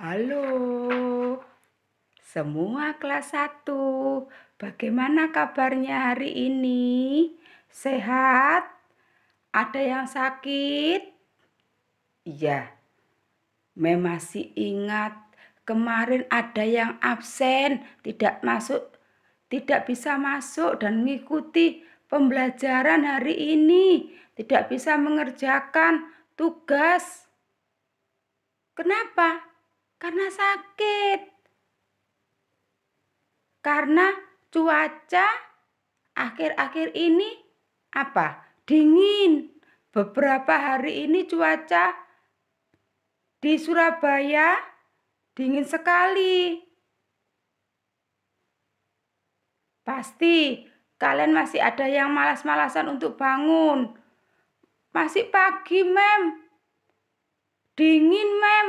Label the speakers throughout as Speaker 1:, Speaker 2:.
Speaker 1: Halo semua kelas 1 Bagaimana kabarnya hari ini? Sehat? Ada yang sakit? Iya memang masih ingat kemarin ada yang absen Tidak masuk Tidak bisa masuk dan mengikuti pembelajaran hari ini Tidak bisa mengerjakan tugas Kenapa? Karena sakit. Karena cuaca akhir-akhir ini apa? Dingin. Beberapa hari ini cuaca di Surabaya dingin sekali. Pasti kalian masih ada yang malas-malasan untuk bangun. Masih pagi, Mem. Dingin, Mem.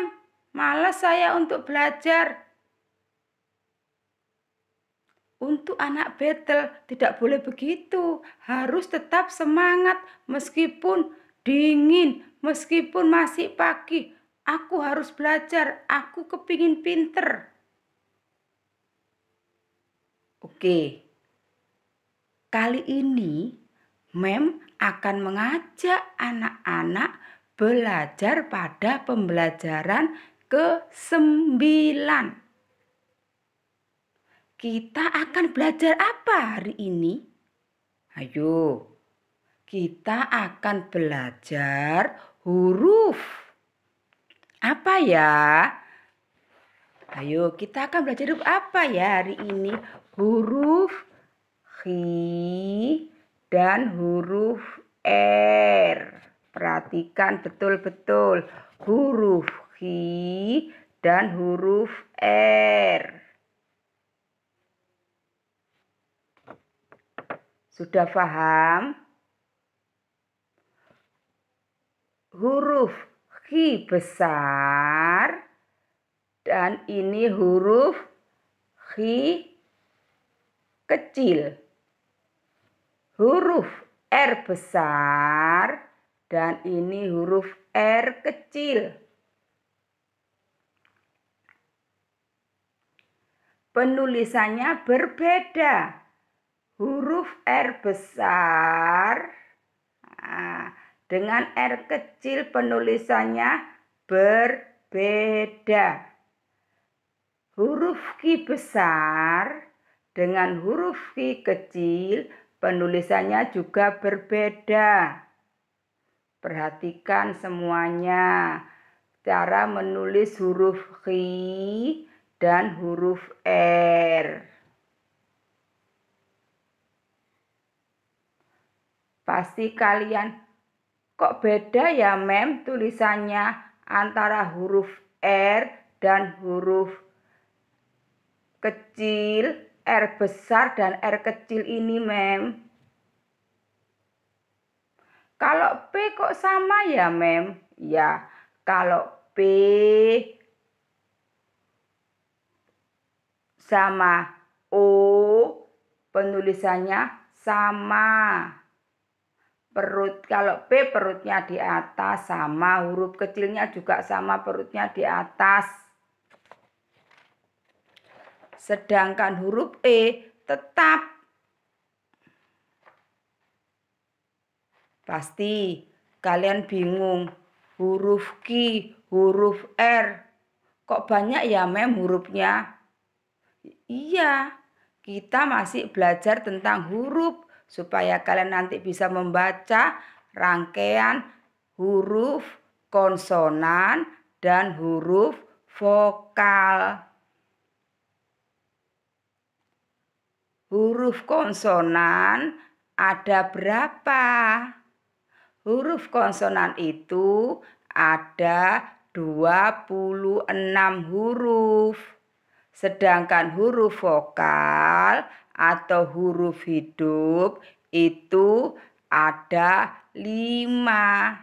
Speaker 1: Malas saya untuk belajar. Untuk anak betel tidak boleh begitu. Harus tetap semangat meskipun dingin, meskipun masih pagi. Aku harus belajar, aku kepingin pinter. Oke, kali ini Mem akan mengajak anak-anak belajar pada pembelajaran ke sembilan. Kita akan belajar apa hari ini? Ayo, kita akan belajar huruf. Apa ya? Ayo, kita akan belajar huruf apa ya hari ini? Huruf h dan huruf r. Perhatikan betul-betul huruf dan huruf R. Sudah paham? Huruf Q besar dan ini huruf Q kecil. Huruf R besar dan ini huruf R kecil. penulisannya berbeda. Huruf R besar ah, dengan R kecil penulisannya berbeda. Huruf Q besar dengan huruf Q kecil penulisannya juga berbeda. Perhatikan semuanya. Cara menulis huruf Q dan huruf R. Pasti kalian kok beda ya mem tulisannya antara huruf R dan huruf kecil, R besar dan R kecil ini mem. Kalau P kok sama ya mem? Ya, kalau P sama. O penulisannya sama. Perut kalau P perutnya di atas sama, huruf kecilnya juga sama perutnya di atas. Sedangkan huruf E tetap pasti kalian bingung huruf Q, huruf R. Kok banyak ya mem hurufnya? Iya, kita masih belajar tentang huruf supaya kalian nanti bisa membaca rangkaian huruf konsonan dan huruf vokal. Huruf konsonan ada berapa? Huruf konsonan itu ada 26 huruf. Sedangkan huruf vokal atau huruf hidup itu ada lima.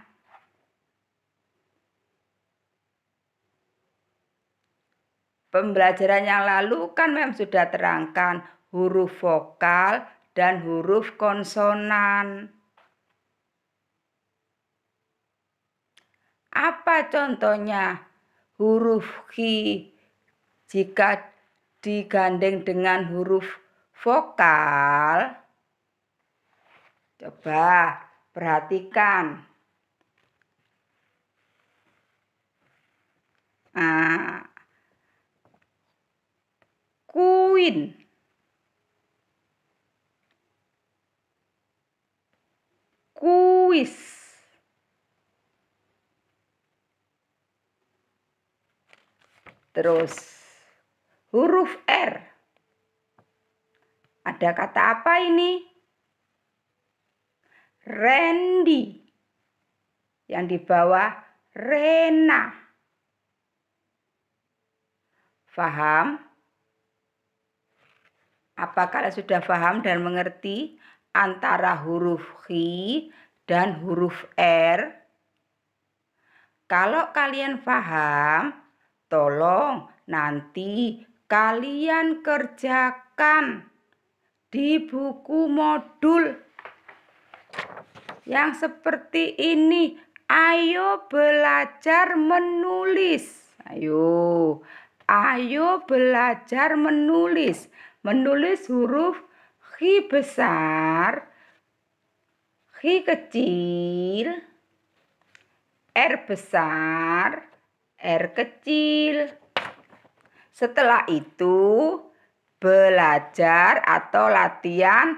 Speaker 1: Pembelajaran yang lalu kan memang sudah terangkan huruf vokal dan huruf konsonan. Apa contohnya? Huruf Q jika digandeng dengan huruf vokal. Coba perhatikan. Nah, queen Kuis. Terus huruf R. Ada kata apa ini? Randy. Yang di bawah Rena. Faham? Apa kalian sudah faham dan mengerti antara huruf H dan huruf R? Kalau kalian faham, tolong nanti kalian kerjakan di buku modul yang seperti ini. Ayo belajar menulis. Ayo, ayo belajar menulis. Menulis huruf H besar, H kecil, R besar, R kecil. Setelah itu, belajar atau latihan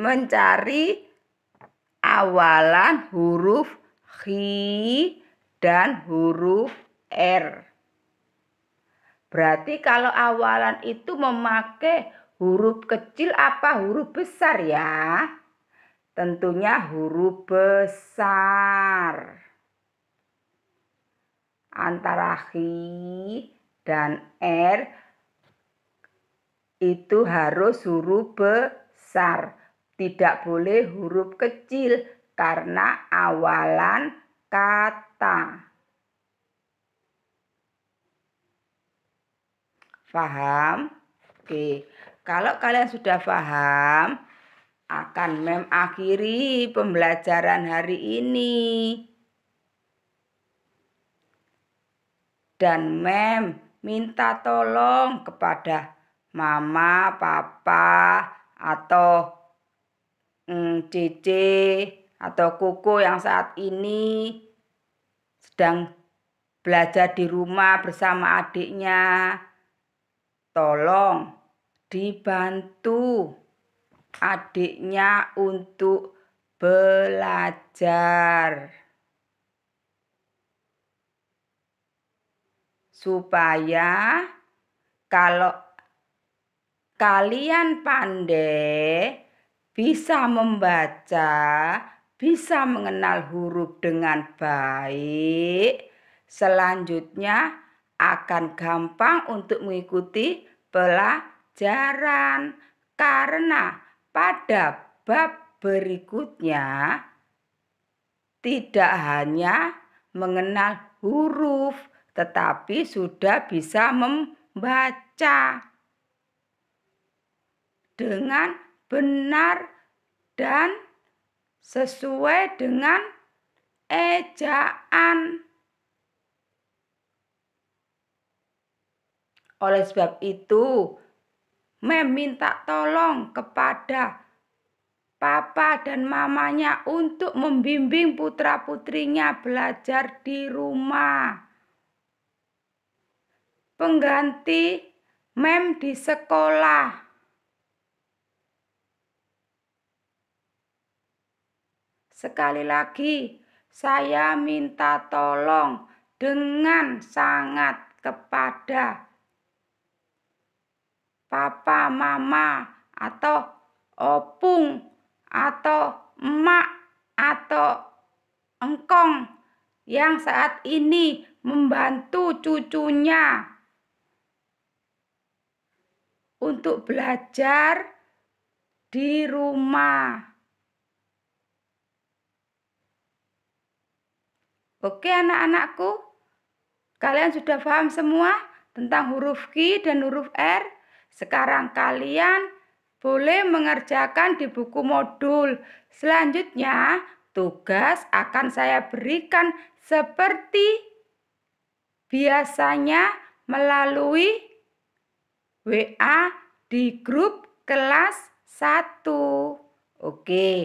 Speaker 1: mencari awalan huruf h dan huruf r. Berarti kalau awalan itu memakai huruf kecil apa huruf besar ya? Tentunya huruf besar. Antara h dan R itu harus huruf besar, tidak boleh huruf kecil karena awalan kata. Faham? Oke. Kalau kalian sudah faham, akan mem akhiri pembelajaran hari ini. Dan mem minta tolong kepada mama, papa, atau mm, cici, atau kuku yang saat ini sedang belajar di rumah bersama adiknya. Tolong dibantu adiknya untuk belajar. supaya kalau kalian pandai bisa membaca, bisa mengenal huruf dengan baik, selanjutnya akan gampang untuk mengikuti pelajaran karena pada bab berikutnya tidak hanya mengenal huruf tetapi sudah bisa membaca dengan benar dan sesuai dengan ejaan. Oleh sebab itu, meminta tolong kepada papa dan mamanya untuk membimbing putra-putrinya belajar di rumah pengganti mem di sekolah. Sekali lagi, saya minta tolong dengan sangat kepada papa, mama, atau opung, atau emak, atau engkong yang saat ini membantu cucunya untuk belajar di rumah. Oke anak-anakku, kalian sudah paham semua tentang huruf Q dan huruf R? Sekarang kalian boleh mengerjakan di buku modul. Selanjutnya, tugas akan saya berikan seperti biasanya melalui WA di grup kelas 1. Oke.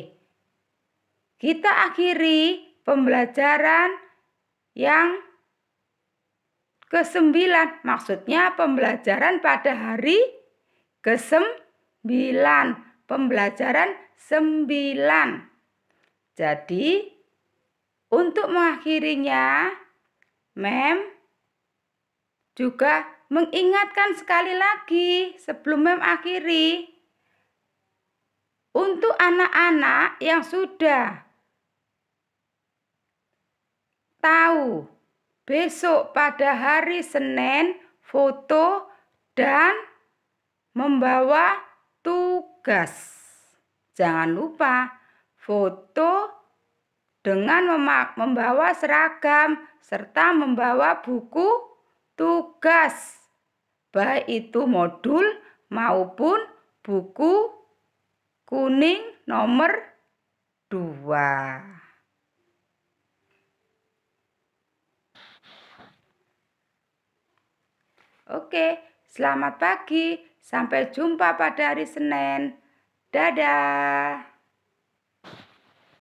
Speaker 1: Kita akhiri pembelajaran yang kesembilan. Maksudnya pembelajaran pada hari kesembilan. Pembelajaran sembilan. Jadi, untuk mengakhirinya, Mem juga mengingatkan sekali lagi sebelum mengakhiri untuk anak-anak yang sudah tahu besok pada hari Senin foto dan membawa tugas. Jangan lupa foto dengan membawa seragam serta membawa buku tugas baik itu modul maupun buku kuning nomor 2. Oke, selamat pagi. Sampai jumpa pada hari Senin. Dadah.